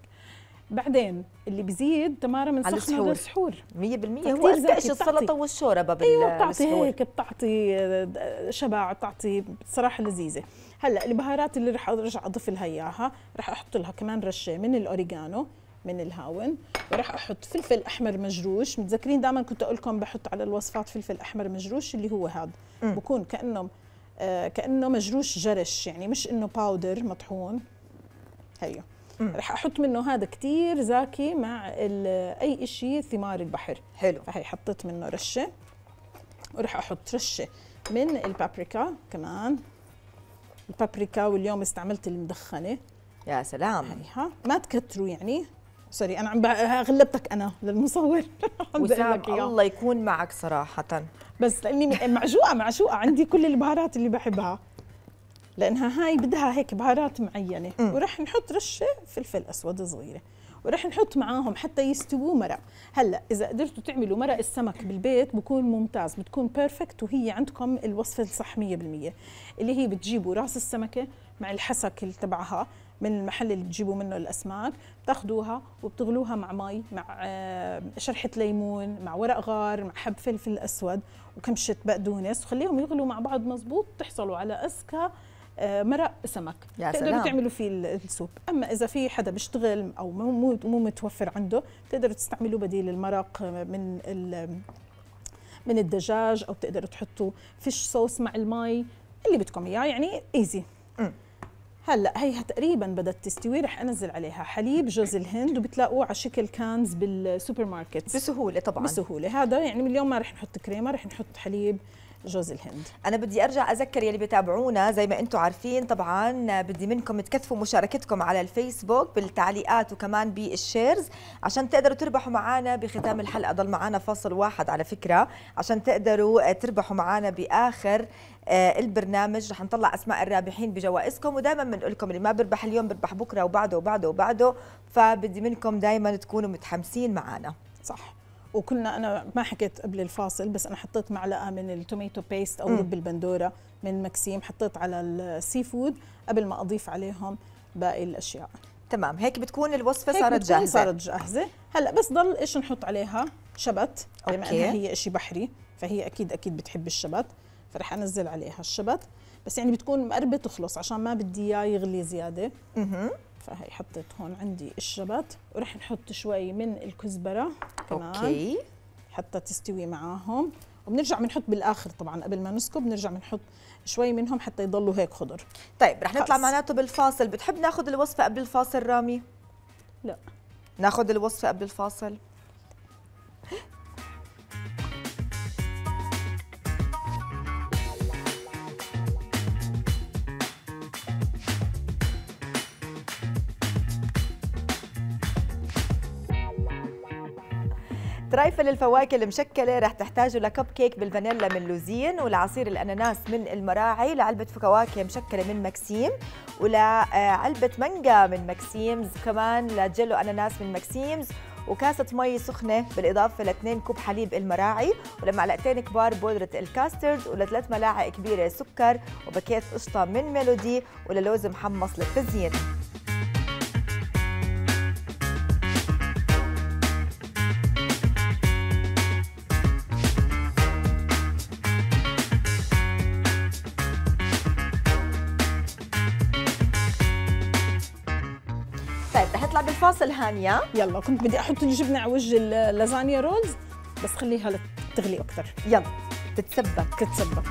بعدين اللي بزيد تمارا من سخنه للسحور 100% هو اذكى شيء السلطه والشوربه بالسحور ايوه بتعطي هيك بتعطي آه، شبع بتعطي صراحه لذيذه هلا البهارات اللي رح ارجع اضيف لها اياها رح احط لها كمان رشه من الاوريجانو من الهاون وراح احط فلفل احمر مجروش متذكرين دائما كنت اقول لكم بحط على الوصفات فلفل احمر مجروش اللي هو هذا بكون كانه آه كانه مجروش جرش يعني مش انه باودر مطحون هيو رح احط منه هذا كثير زاكي مع اي شيء ثمار البحر حلو فهي حطيت منه رشه وراح احط رشه من البابريكا كمان البابريكا واليوم استعملت المدخنه يا سلام هيها ما تكتروا يعني سوري انا عم غلبتك انا للمصور الله يكون معك صراحه بس لاني معجوقه معشوقه عندي كل البهارات اللي بحبها لانها هاي بدها هيك بهارات معينه م. ورح نحط رشه فلفل اسود صغيره ورح نحط معاهم حتى يستووا مرق هلا اذا قدرتوا تعملوا مرق السمك بالبيت بكون ممتاز بتكون بيرفكت وهي عندكم الوصفه الصح 100% اللي هي بتجيبوا راس السمكه مع الحسك اللي تبعها من المحل اللي بتجيبوا منه الاسماك بتاخذوها وبتغلوها مع مي مع آه، شرحه ليمون مع ورق غار مع حب فلفل اسود وكمشه بقدونس وخليهم يغلوا مع بعض مزبوط تحصلوا على اذكى آه، مرق سمك يا تقدروا سلام. تعملوا فيه السوب اما اذا في حدا بيشتغل او مو مو متوفر عنده تقدروا تستعملوا بديل المرق من من الدجاج او بتقدروا تحطوا فيش صوص مع المي اللي بدكم اياه يعني ايزي هلا هي تقريبا بدات تستوي رح انزل عليها حليب جوز الهند وبتلاقوه على شكل كانز بالسوبر ماركت بسهوله طبعا بسهوله هذا يعني من اليوم ما رح نحط كريمه رح نحط حليب جوز الهند انا بدي ارجع اذكر يلي بتابعونا زي ما انتم عارفين طبعا بدي منكم تكثفوا مشاركتكم على الفيسبوك بالتعليقات وكمان بالشيرز عشان تقدروا تربحوا معنا بختام الحلقه ضل معنا فاصل واحد على فكره عشان تقدروا آه، تربحوا معنا باخر آه، البرنامج رح نطلع اسماء الرابحين بجوائزكم ودائما بنقول لكم اللي ما بربح اليوم بربح بكره وبعده وبعده وبعده فبدي منكم دائما تكونوا متحمسين معنا صح وكنا انا ما حكيت قبل الفاصل بس انا حطيت معلقه من التوميتو بيست او لب البندوره من مكسيم حطيت على السي فود قبل ما اضيف عليهم باقي الاشياء تمام هيك بتكون الوصفه هيك صارت بتكون جاهزه صارت جاهزه هلا بس ضل ايش نحط عليها شبت بما انها هي شيء بحري فهي اكيد اكيد بتحب الشبت فرح انزل عليها الشبت بس يعني بتكون مقربه تخلص عشان ما بدي اياه يغلي زياده فهي حطيت هون عندي الشبت ورح نحط شوي من الكزبره كمان اوكي حتى تستوي معاهم وبنرجع بنحط بالاخر طبعا قبل ما نسكب بنرجع بنحط شوي منهم حتى يضلوا هيك خضر طيب رح نطلع معناته بالفاصل بتحب ناخذ الوصفه قبل الفاصل رامي لا ناخذ الوصفه قبل الفاصل رايفل الفواكه المشكله رح تحتاجوا لكب كيك بالفانيلا من لوزين ولعصير الاناناس من المراعي لعلبه فواكه مشكله من مكسيم ولعلبه مانجا من مكسيمز كمان لجلو اناناس من مكسيمز وكاسة مي سخنة بالإضافة لاثنين كوب حليب المراعي ولمعلقتين كبار بودرة الكاسترد ولثلاث ملاعق كبيرة سكر وباكيت قشطة من ميلودي وللوز محمص للتزيين بعد الفاصل هانية يلا كنت بدي أحط الجبنة على وجه اللازانيا رولز بس خليها تغلي أكثر يلا تتسبك تتسبك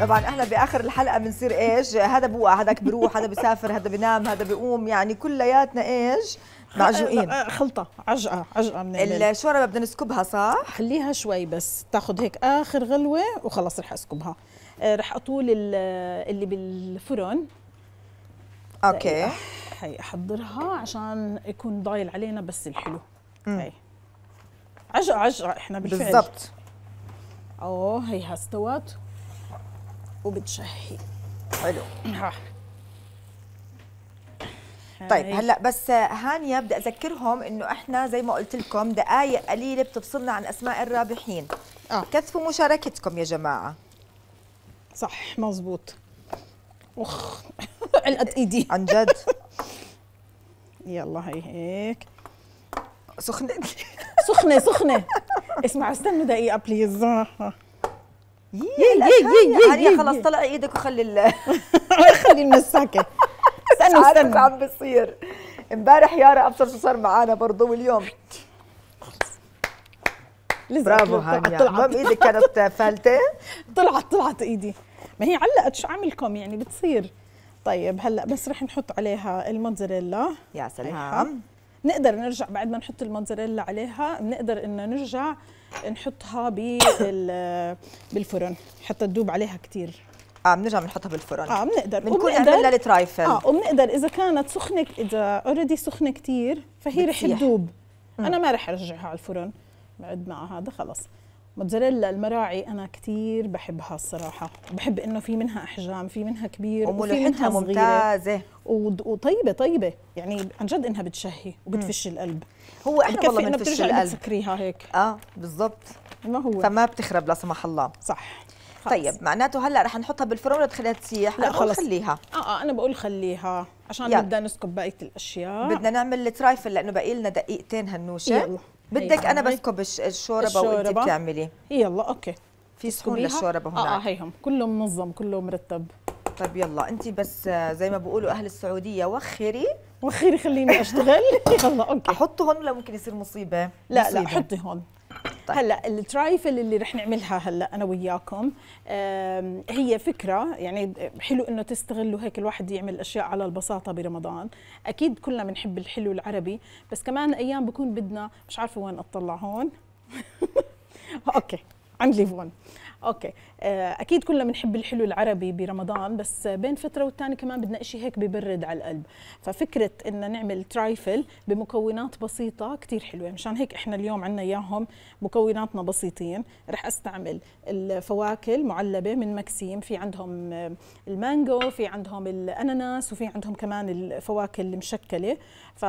طبعا احنا باخر الحلقه بنصير ايش هذا بوقع هذاك بروح هذا بسافر هذا بنام هذا بيقوم يعني كلياتنا ايش معجوقين خلطه عجقه عجقه بنعمل الشوربه بدنا نسكبها صح خليها شوي بس تاخذ هيك اخر غلوه وخلص رح اسكبها آه، رح اطول اللي بالفرن اوكي هي احضرها عشان يكون ضايل علينا بس الحلو هي عجقه عجقه احنا بالفعل بالضبط اوه هيها استوت وبتشهي حلو ها طيب هلا بس هانيا بدي اذكرهم انه احنا زي ما قلت لكم دقائق قليله بتفصلنا عن اسماء الرابحين آه. كثفوا مشاركتكم يا جماعه صح مزبوط اخ علقت ايدي عن جد يلا هي هيك سخنة سخنة سخنة اسمع استنوا دقيقة بليز يي يي يي خلص طلع ايدك وخلي خلي المساكة استنوا استنوا عم بصير امبارح يارا ابصر شو صار معنا برضه واليوم برافو هانيا طلعت ايدك كانت فالته طلعت طلعت ايدي ما هي علقت شو عاملكم يعني بتصير طيب هلا بس رح نحط عليها الموتزاريلا يا طيب، سلام نقدر نرجع بعد ما نحط الموتزاريلا عليها بنقدر انه نرجع نحطها بال بالفرن حتى تدوب عليها كثير اه بنرجع بنحطها بالفرن اه بنقدر بنكون عملنا الترايفل اه وبنقدر اذا كانت سخنه اذا اوريدي سخنه كثير فهي رح تذوب انا ما رح ارجعها على الفرن بعد مع هذا خلص موتزاريلا المراعي انا كثير بحبها الصراحه بحب انه في منها احجام في منها كبير وفي منها ممتازه وطيبه طيبه يعني عن جد انها بتشهي وبتفش القلب هو احنا والله بنفش القلب بتسكريها هيك اه بالضبط ما هو فما بتخرب لا سمح الله صح خلص. طيب معناته هلا رح نحطها بالفرن ولا تخليها تسيح لا خلص خليها اه اه انا بقول خليها عشان يلا. بدنا نسكب بقيه الاشياء بدنا نعمل الترايفل لانه باقي لنا دقيقتين هالنوشه يلا بدك هيها. انا بسكب الشوربه وانت بتعملي يلا اوكي في صحون للشوربه آه، هناك اه اه هيهم كله منظم كله مرتب طيب يلا انت بس زي ما بقولوا اهل السعوديه وخري وخري خليني اشتغل يلا اوكي احطه هون ولا ممكن يصير مصيبه لا مصيبة. لا حطي هون طيب. هلا الترايفل اللي رح نعملها هلا انا وياكم هي فكره يعني حلو انه تستغلوا هيك الواحد يعمل اشياء على البساطه برمضان اكيد كلنا بنحب الحلو العربي بس كمان ايام بكون بدنا مش عارفه وين اطلع هون اوكي عندي ليفون اوكي آه، اكيد كلنا بنحب الحلو العربي برمضان بس بين فتره والتانيه كمان بدنا شيء هيك ببرد على القلب ففكره ان نعمل ترايفل بمكونات بسيطه كثير حلوه مشان هيك احنا اليوم عندنا اياهم مكوناتنا بسيطين رح استعمل الفواكه المعلبه من مكسيم في عندهم آه، المانجو في عندهم الاناناس وفي عندهم كمان الفواكه المشكله ف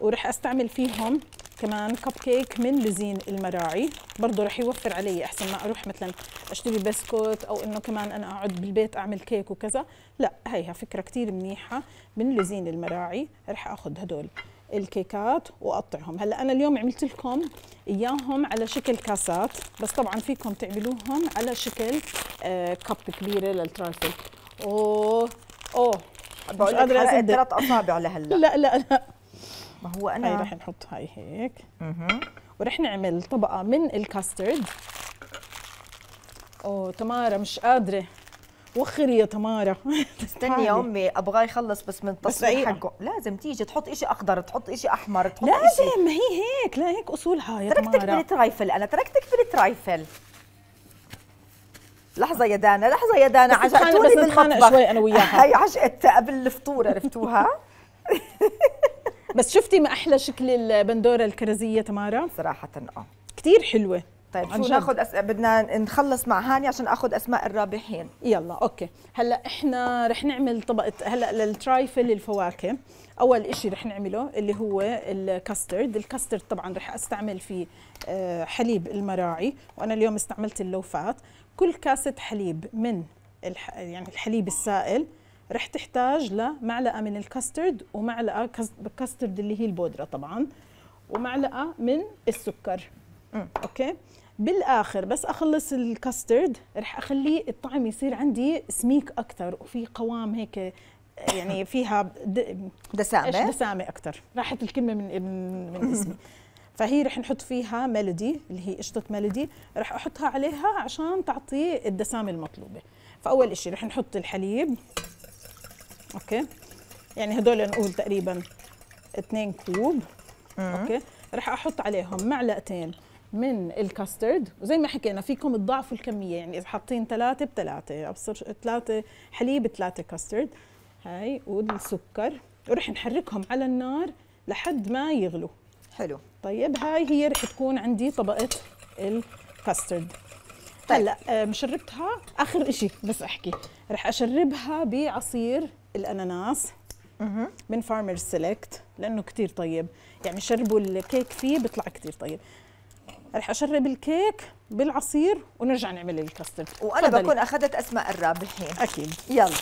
ورح استعمل فيهم كمان كب كيك من لزين المراعي برضه رح يوفر علي احسن ما اروح مثلا اشتري بسكوت او انه كمان انا اقعد بالبيت اعمل كيك وكذا لا هيها فكره كتير منيحه من لزين المراعي رح اخذ هدول الكيكات واقطعهم هلا انا اليوم عملت لكم اياهم على شكل كاسات بس طبعا فيكم تعملوهم على شكل آه كب كبيره للترافل اوه اوه بقول لك ثلاث اصابع لهلا لا لا لا ما هو انا هاي رح نحط هاي هيك اها ورح نعمل طبقه من الكاسترد اوه تمارا مش قادره وخري يا تمارا استني يا امي ابغاه يخلص بس من التصوير حقه لازم تيجي تحط إشي اخضر تحط إشي احمر تحط لازم إشي. ما هي هيك لا هيك اصولها يا تمارا تركتك بالترايفل انا تركتك بالترايفل لحظة يا دانا لحظة يا دانا عجقتوني بالمطبخ شوي انا وياها هي عجقت قبل الفطور عرفتوها بس شفتي ما احلى شكل البندوره الكرزيه تمارا صراحه اه كثير حلوه طيب شو ناخذ أس... بدنا نخلص مع هاني عشان اخذ اسماء الرابحين يلا اوكي هلا احنا رح نعمل طبقه هلا للترايفل الفواكه اول شيء رح نعمله اللي هو الكاسترد الكاسترد طبعا رح استعمل فيه آه، حليب المراعي وانا اليوم استعملت اللوفات كل كاسه حليب من الح... يعني الحليب السائل رح تحتاج لمعلقه من الكاسترد ومعلقه كاسترد اللي هي البودره طبعا ومعلقه من السكر اوكي بالاخر بس اخلص الكاسترد رح اخليه الطعم يصير عندي سميك اكثر وفي قوام هيك يعني فيها دسامه دسامه اكثر راحت الكلمه من من اسمي فهي رح نحط فيها ميلودي اللي هي قشطه ميلودي رح احطها عليها عشان تعطي الدسامه المطلوبه فاول شيء رح نحط الحليب اوكي يعني هدول نقول تقريبا 2 كوب اوكي رح احط عليهم معلقتين من الكاسترد وزي ما حكينا فيكم تضاعفوا الكميه يعني اذا حاطين ثلاثه بثلاثه ابصر ثلاثه حليب ثلاثه كاسترد هاي والسكر ورح نحركهم على النار لحد ما يغلوا حلو طيب هاي هي رح تكون عندي طبقه الكاسترد طيب. هلا طيب. مشربتها اخر شيء بس احكي رح اشربها بعصير الاناناس من فارمر سيلكت لانه كثير طيب يعني شربوا الكيك فيه بيطلع كثير طيب رح اشرب الكيك بالعصير ونرجع نعمل الكاسترد وانا بكون اخذت اسماء الرابحين اكيد يلا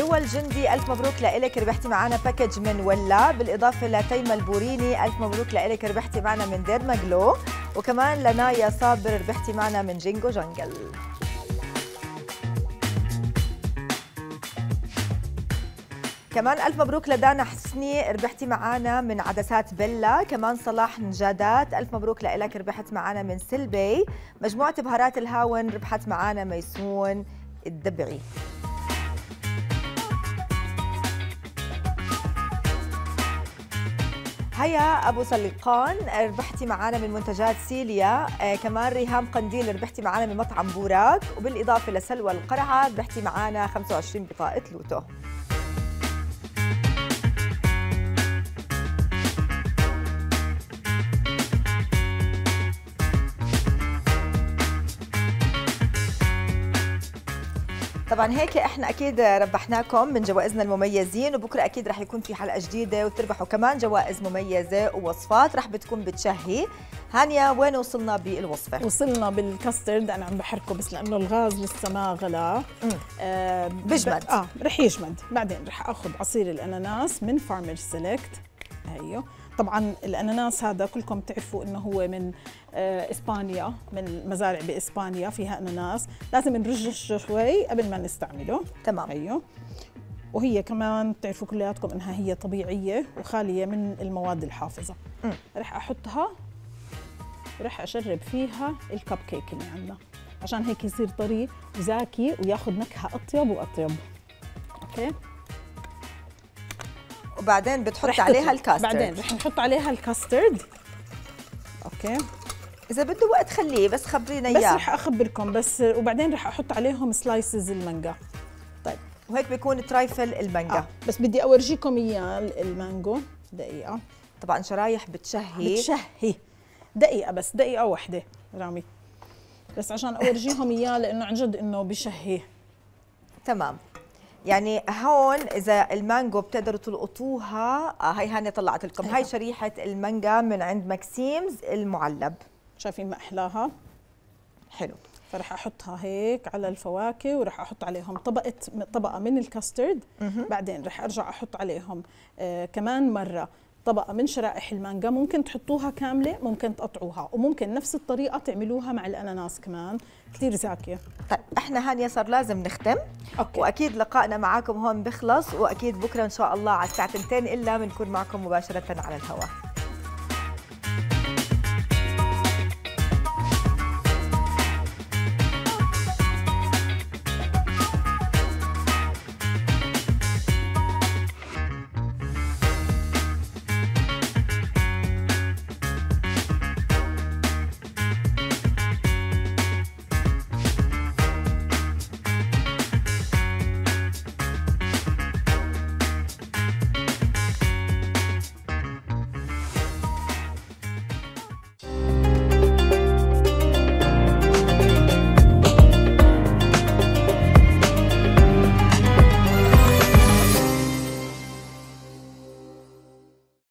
روى الجندي ألف مبروك لإلك ربحتي معنا باكج من ولا بالإضافة لتيمة البوريني ألف مبروك لإلك ربحتي معنا من ديرما جلو وكمان لنايا صابر ربحتي معنا من جينجو جنجل كمان ألف مبروك لدانا حسني ربحتي معانا من عدسات بيلا كمان صلاح نجادات ألف مبروك لإلك ربحت معانا من سلبي مجموعة بهارات الهاون ربحت معانا ميسون الدبعي هيا ابو سليقان ربحتي معنا من منتجات سيليا آه كمان ريهام قنديل ربحتي معنا من مطعم بوراك وبالاضافه لسلوى القرعه ربحتي معنا 25 بطاقه لوتو طبعا هيك احنا اكيد ربحناكم من جوائزنا المميزين وبكره اكيد رح يكون في حلقه جديده وتربحوا كمان جوائز مميزه ووصفات رح بتكون بتشهي هانيا وين وصلنا بالوصفه وصلنا بالكاسترد انا عم بحركه بس لانه الغاز لسه ما غلا آه بجمد اه رح يجمد بعدين رح اخذ عصير الاناناس من فارمر سيلكت هيو طبعا الاناناس هذا كلكم تعرفوا انه هو من آه، اسبانيا من مزارع باسبانيا فيها اناناس لازم نرجشه شوي قبل ما نستعمله تمام هيو. أيوه. وهي كمان بتعرفوا كلياتكم انها هي طبيعيه وخاليه من المواد الحافظه راح احطها وراح اشرب فيها الكب كيك اللي عندنا عشان هيك يصير طري وزاكي وياخذ نكهه اطيب واطيب اوكي وبعدين بتحط عليها الكاسترد بعدين رح نحط عليها الكاسترد اوكي اذا بده وقت خليه بس خبرينا اياه بس رح اخبركم بس وبعدين رح احط عليهم سلايسز المانجا طيب وهيك بيكون ترايفل المانجا آه. بس بدي اورجيكم اياه المانجو دقيقه طبعا شرايح بتشهي بتشهي دقيقه بس دقيقه واحده رامي بس عشان اورجيهم اياه لانه عن جد انه بشهيه تمام يعني هون اذا المانجو بتقدروا تلقطوها هاي آه، هاني طلعت لكم هاي أيوة. شريحه المانجا من عند ماكسيمز المعلب شايفين ما احلاها حلو فرح احطها هيك على الفواكه ورح احط عليهم طبقه طبقه من الكاسترد بعدين رح ارجع احط عليهم آه كمان مره طبقة من شرائح المانجا ممكن تحطوها كاملة ممكن تقطعوها وممكن نفس الطريقة تعملوها مع الأناناس كمان كثير زاكية طيب احنا هانيا صار لازم نختم أوكي. واكيد لقائنا معاكم هون بخلص واكيد بكره ان شاء الله على الساعه 2 الا بنكون معكم مباشره على الهواء